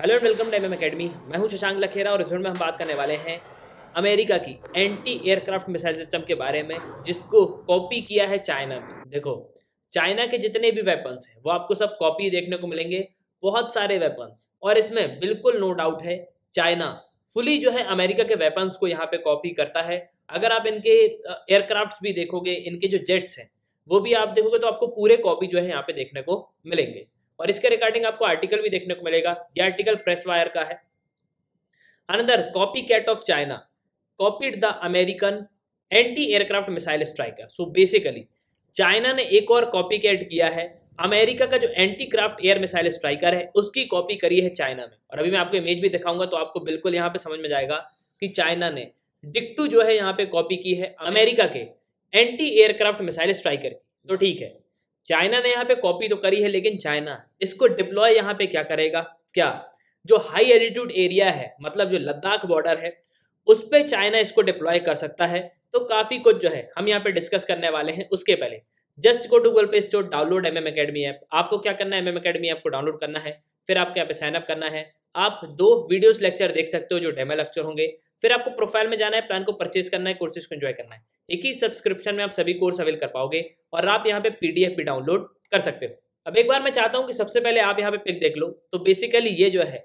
hello and welcome to M academy मैं हूं शशांक लखेरा और इस वीडियो में हम बात करने वाले हैं अमेरिका की एंटी एयरक्राफ्ट मिसाइल सिस्टम के बारे में जिसको कॉपी किया है चाइना ने देखो चाइना के जितने भी वेपन्स हैं वो आपको सब कॉपी देखने को मिलेंगे बहुत सारे वेपन्स और इसमें बिल्कुल नो डाउट है चाइना फुली जो है अमेरिका के वेपन्स को यहाँ पे कॉपी करता है अगर आप इनके एयरक्राफ्ट भी देखोगे इनके जो जेट्स हैं वो भी आप देखोगे तो आपको पूरे कॉपी जो है यहाँ पे देखने को मिलेंगे और इसके रिगार्डिंग आपको आर्टिकल भी देखने को मिलेगा ये आर्टिकल प्रेस वायर का है another copy cat of China copied the American anti aircraft missile striker so basically China ने एक और कॉपी कैट किया है अमेरिका का जो anti craft air missile striker है उसकी कॉपी करी है चाइना में और अभी मैं आपको इमेज भी दिखाऊंगा तो आपको बिल्कुल यहाँ पे समझ में जाएगा कि चाइना ने डिक्टू जो है यहाँ पे कॉपी की है अमेरिका के एंटी एयरक्राफ्ट मिसाइल स्ट्राइकर तो ठीक है चाइना ने यहाँ पे कॉपी तो करी है लेकिन चाइना इसको डिप्लॉय यहाँ पे क्या करेगा क्या जो हाई एल्टीट्यूड एरिया है मतलब जो लद्दाख बॉर्डर है उस पर चाइना इसको डिप्लॉय कर सकता है तो काफ़ी कुछ जो है हम यहाँ पे डिस्कस करने वाले हैं उसके पहले just go to Google play store download M M academy app आपको क्या करना है एम एम अकेडमी ऐप को डाउनलोड करना है फिर आपके यहाँ पे साइनअप करना है आप दो वीडियोस लेक्चर देख सकते हो जो डेमो लेक्चर होंगे फिर आपको प्रोफाइल में जाना है प्लान को परचेज करना है कोर्सेज को एंजॉय करना है एक ही सब्सक्रिप्शन में आप सभी कोर्स अवेल कर पाओगे और आप यहाँ पे पीडीएफ भी डाउनलोड कर सकते हो अब एक बार मैं चाहता हूँ कि सबसे पहले आप यहाँ पे पिक देख लो तो बेसिकली ये जो है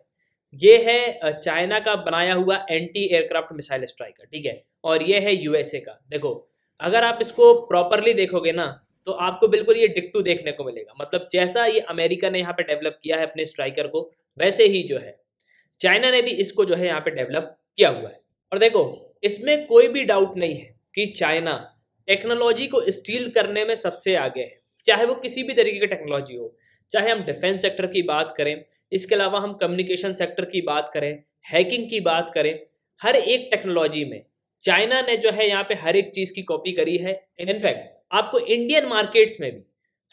ये है चाइना का बनाया हुआ एंटी एयरक्राफ्ट मिसाइल स्ट्राइकर ठीक है और ये है यूएसए का देखो अगर आप इसको प्रॉपरली देखोगे ना तो आपको बिल्कुल ये डिक्टू देखने को मिलेगा मतलब जैसा ये अमेरिका ने यहाँ पे डेवलप किया है अपने स्ट्राइकर को वैसे ही जो है चाइना ने भी इसको जो है यहाँ पे डेवलप किया हुआ है और देखो इसमें कोई भी डाउट नहीं है कि चाइना टेक्नोलॉजी को स्टील करने में सबसे आगे है चाहे वो किसी भी तरीके की टेक्नोलॉजी हो चाहे हम डिफेंस सेक्टर की बात करें इसके अलावा हम कम्युनिकेशन सेक्टर की बात करें हैकिंग की बात करें हर एक टेक्नोलॉजी में चाइना ने जो है यहाँ पे हर एक चीज़ की कॉपी करी है इनफैक्ट आपको इंडियन मार्केट्स में भी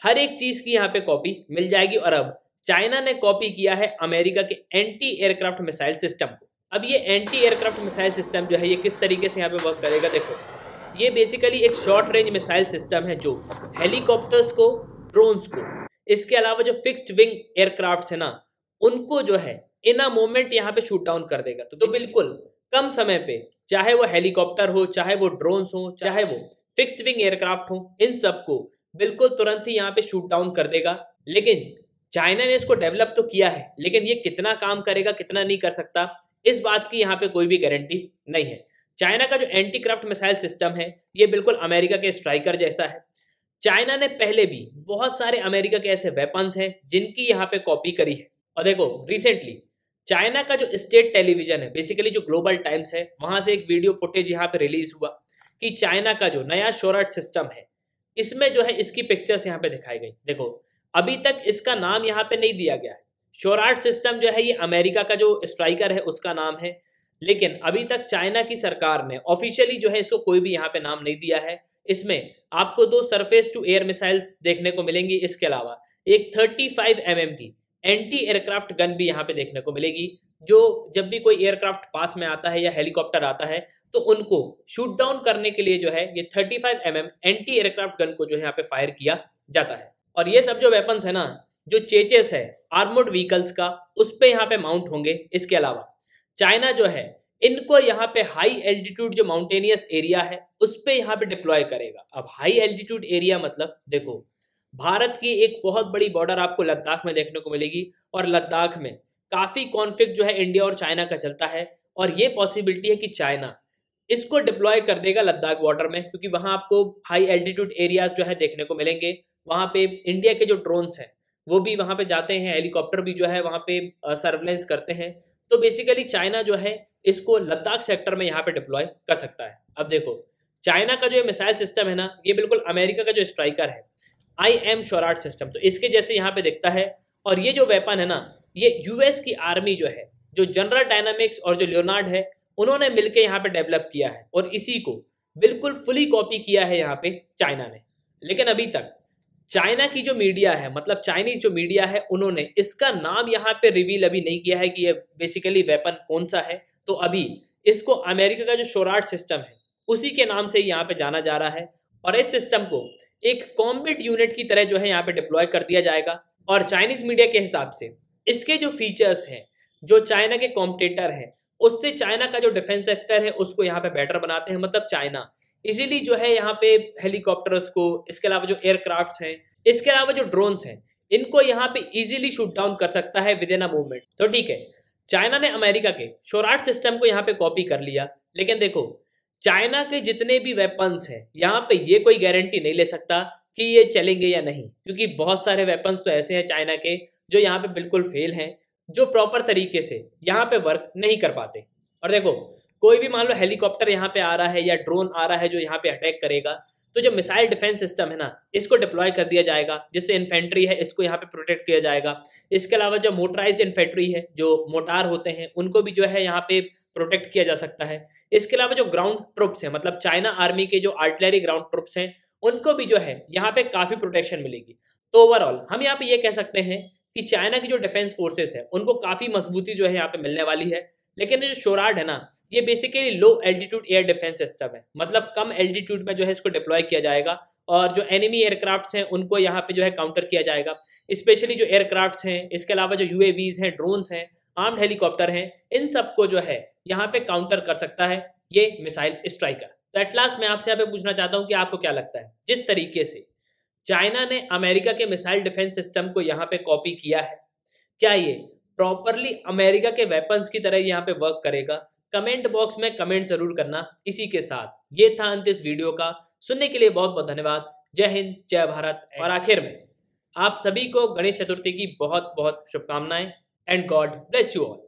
हर एक चीज़ की यहाँ पे कॉपी मिल जाएगी और अब चाइना ने कॉपी किया है अमेरिका के एंटी एयरक्राफ्ट मिसाइल सिस्टम को अब ये एंटी एयरक्राफ्ट मिसाइल सिस्टम जो है ये किस तरीके से यहाँ पे वर्क करेगा देखो ये बेसिकली एक शॉर्ट रेंज मिसाइल सिस्टम है जो हेलीकॉप्टर्स को ड्रोन्स को इसके अलावा जो फिक्स्ड विंग एयरक्राफ्ट है ना उनको जो है इन अ मोमेंट यहाँ पे शूट डाउन कर देगा तो, तो बिल्कुल कम समय पे चाहे वो हेलीकॉप्टर हो चाहे वो ड्रोन्स हो चाहे वो फिक्स्ड विंग एयरक्राफ्ट हो इन सबको बिल्कुल तुरंत ही यहाँ पे शूट डाउन कर देगा लेकिन चाइना ने इसको डेवलप तो किया है लेकिन ये कितना काम करेगा कितना नहीं कर सकता इस बात की यहाँ पे कोई भी गारंटी नहीं है चाइना का जो एंटी क्राफ्ट मिसाइल सिस्टम है ये बिल्कुल अमेरिका के स्ट्राइकर जैसा है चाइना ने पहले भी बहुत सारे अमेरिका के ऐसे वेपन्स हैं जिनकी यहाँ पे कॉपी करी है और देखो रिसेंटली चाइना का जो स्टेट टेलीविजन है बेसिकली जो ग्लोबल टाइम्स है वहां से एक वीडियो फुटेज यहाँ पे रिलीज हुआ कि चाइना का जो नया शोराट सिस्टम है इसमें जो है इसकी पिक्चर्स यहाँ पे दिखाई गई देखो अभी तक इसका नाम यहाँ पे नहीं दिया गया है शोराट सिस्टम जो है ये अमेरिका का जो स्ट्राइकर है उसका नाम है लेकिन अभी तक चाइना की सरकार ने ऑफिशियली जो है इसको कोई भी यहाँ पे नाम नहीं दिया है इसमें आपको दो सरफेस टू एयर मिसाइल्स देखने को मिलेंगी इसके अलावा एक 35 फाइव mm की एंटी एयरक्राफ्ट गन भी यहाँ पे देखने को मिलेगी जो जब भी कोई एयरक्राफ्ट पास में आता है या हेलीकॉप्टर आता है तो उनको शूट डाउन करने के लिए जो है ये 35 five mm anti aircraft gun को जो है यहाँ पे फायर किया जाता है और ये सब जो वेपन्स है ना जो चेचेस है आर्मोड व्हीकल्स का उस पर यहाँ पे माउंट होंगे इसके अलावा चाइना जो है इनको यहाँ पे हाई एल्टीट्यूड जो माउंटेनियस एरिया है उस पर यहाँ पे डिप्लॉय करेगा अब हाई एल्टीट्यूड एरिया मतलब देखो भारत की एक बहुत बड़ी बॉर्डर आपको लद्दाख में देखने को मिलेगी और लद्दाख में काफ़ी कॉन्फ्लिक्ट जो है इंडिया और चाइना का चलता है और ये पॉसिबिलिटी है कि चाइना इसको डिप्लॉय कर देगा लद्दाख बॉर्डर में क्योंकि वहां आपको हाई एल्टीट्यूड एरियाज जो है देखने को मिलेंगे वहां पे इंडिया के जो ड्रोन्स हैं वो भी वहां पे जाते हैं हेलीकॉप्टर भी जो है वहां पे सर्वेलेंस करते हैं तो बेसिकली चाइना जो है इसको लद्दाख सेक्टर में यहाँ पे डिप्लॉय कर सकता है अब देखो चाइना का जो मिसाइल सिस्टम है ना ये बिल्कुल अमेरिका का जो स्ट्राइकर है आई एम शोराट सिस्टम तो इसके जैसे यहाँ पे दिखता है और ये जो वेपन है ना ये यूएस की आर्मी जो है जो जनरल डायनामिक्स और जो लियोनार्ड है उन्होंने मिलकर यहाँ पे डेवलप किया है और इसी को बिल्कुल फुली कॉपी किया है यहाँ पे चाइना ने लेकिन अभी तक चाइना की जो मीडिया है मतलब चाइनीज जो मीडिया है उन्होंने इसका नाम यहाँ पे रिवील अभी नहीं किया है कि ये बेसिकली वेपन कौन सा है तो अभी इसको अमेरिका का जो शोराट सिस्टम है उसी के नाम से यहाँ पे जाना जा रहा है और इस सिस्टम को एक कॉम्बिट यूनिट की तरह जो है यहाँ पे डिप्लॉय कर दिया जाएगा और चाइनीज मीडिया के हिसाब से इसके जो फीचर्स हैं जो चाइना के कॉम्पिटेटर हैं उससे चाइना का जो डिफेंस सेक्टर है उसको यहाँ पे बेटर बनाते हैं मतलब चाइना इजीली जो है यहाँ पे हेलीकॉप्टर्स को इसके अलावा जो एयरक्राफ्ट हैं इसके अलावा जो ड्रोन्स हैं इनको यहाँ पे इजीली शूट डाउन कर सकता है विद इन अ मूवमेंट तो ठीक है चाइना ने अमेरिका के शोराट सिस्टम को यहाँ पे कॉपी कर लिया लेकिन देखो चाइना के जितने भी वेपन्स हैं यहाँ पे ये कोई गारंटी नहीं ले सकता कि ये चलेंगे या नहीं क्योंकि बहुत सारे वेपन्स तो ऐसे हैं चाइना के जो यहाँ पे बिल्कुल फेल हैं जो प्रॉपर तरीके से यहाँ पे वर्क नहीं कर पाते और देखो कोई भी मान लो हेलीकॉप्टर यहाँ पे आ रहा है या ड्रोन आ रहा है जो यहाँ पे अटैक करेगा तो जो मिसाइल डिफेंस सिस्टम है ना इसको डिप्लॉय कर दिया जाएगा जिससे इन्फेंट्री है इसको यहाँ पे प्रोटेक्ट किया जाएगा इसके अलावा जो मोटराइज इन्फेंट्री है जो मोटार होते हैं उनको भी जो है यहाँ पे प्रोटेक्ट किया जा सकता है इसके अलावा जो ग्राउंड ट्रुप्स हैं मतलब चाइना आर्मी के जो आर्टिलरी ग्राउंड ट्रुप्स हैं उनको भी जो है यहाँ पे काफ़ी प्रोटेक्शन मिलेगी तो ओवरऑल हम यहाँ पे ये यह कह सकते हैं कि चाइना की जो डिफेंस फोर्सेस है उनको काफ़ी मजबूती जो है यहाँ पे मिलने वाली है लेकिन जो शोराड है ना ये basically low altitude air defence system है मतलब कम एल्टीट्यूड में जो है इसको डिप्लॉय किया जाएगा और जो एनिमी एयरक्राफ्ट्स हैं उनको यहाँ पे जो है काउंटर किया जाएगा स्पेशली जो एयरक्राफ्ट्स हैं इसके अलावा जो यू हैं ड्रोन्स हैं आर्म्ड हेलीकॉप्टर हैं इन सबको जो है यहाँ पे काउंटर कर सकता है ये मिसाइल स्ट्राइकर तो एट लास्ट मैं आपसे यहाँ पे पूछना चाहता हूँ कि आपको क्या लगता है जिस तरीके से चाइना ने अमेरिका के मिसाइल डिफेंस सिस्टम को यहाँ पे कॉपी किया है क्या ये प्रॉपरली अमेरिका के वेपन्स की तरह यहाँ पे वर्क करेगा कमेंट बॉक्स में कमेंट जरूर करना इसी के साथ ये था अंत इस वीडियो का सुनने के लिए बहुत बहुत धन्यवाद जय हिंद जय भारत और आखिर में आप सभी को गणेश चतुर्थी की बहुत बहुत शुभकामनाएं and God bless you all